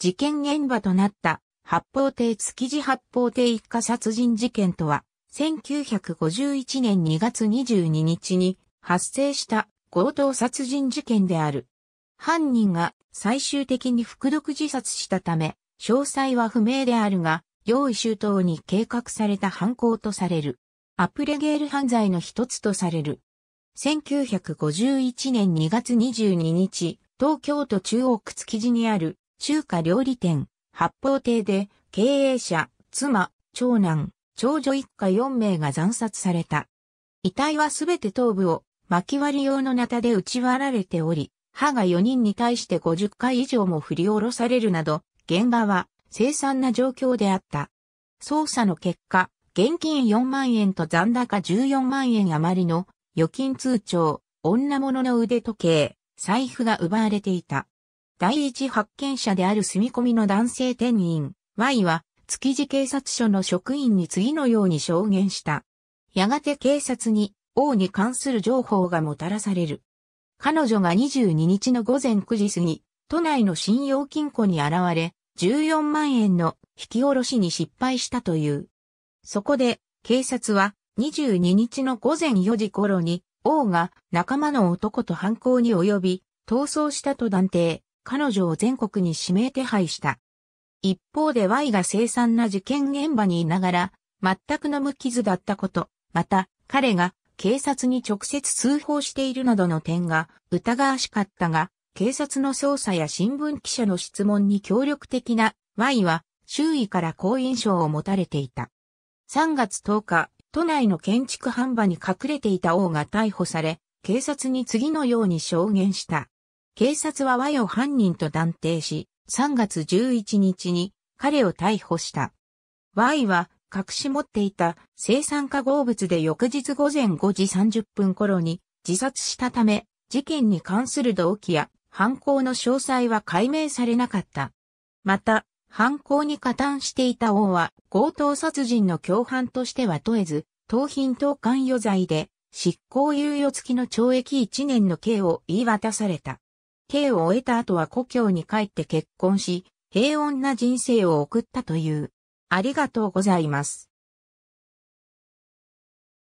事件現場となった八方亭築地八方亭一家殺人事件とは、1951年2月22日に発生した強盗殺人事件である。犯人が最終的に服毒自殺したため、詳細は不明であるが、用意周到に計画された犯行とされる。アプレゲール犯罪の一つとされる。1951年2月22日、東京都中央区築地にある中華料理店、八方亭で経営者、妻、長男、長女一家4名が惨殺された。遺体はすべて頭部を巻き割り用のナタで打ち割られており、歯が4人に対して50回以上も振り下ろされるなど、現場は生産な状況であった。捜査の結果、現金4万円と残高14万円余りの預金通帳、女物の腕時計、財布が奪われていた。第一発見者である住み込みの男性店員 Y は築地警察署の職員に次のように証言した。やがて警察に王に関する情報がもたらされる。彼女が22日の午前9時過ぎ、都内の信用金庫に現れ、14万円の引き下ろしに失敗したという。そこで、警察は22日の午前4時頃に、王が仲間の男と犯行に及び、逃走したと断定。彼女を全国に指名手配した。一方で Y が凄惨な事件現場にいながら、全くの無傷だったこと、また、彼が警察に直接通報しているなどの点が疑わしかったが、警察の捜査や新聞記者の質問に協力的な Y は周囲から好印象を持たれていた。3月10日、都内の建築販売に隠れていた王が逮捕され、警察に次のように証言した。警察は和を犯人と断定し、3月11日に彼を逮捕した。Y は隠し持っていた生産化合物で翌日午前5時30分頃に自殺したため、事件に関する動機や犯行の詳細は解明されなかった。また、犯行に加担していた王は強盗殺人の共犯としては問えず、盗品等関与罪で執行猶予付きの懲役1年の刑を言い渡された。刑を終えた後は故郷に帰って結婚し、平穏な人生を送ったという。ありがとうございます。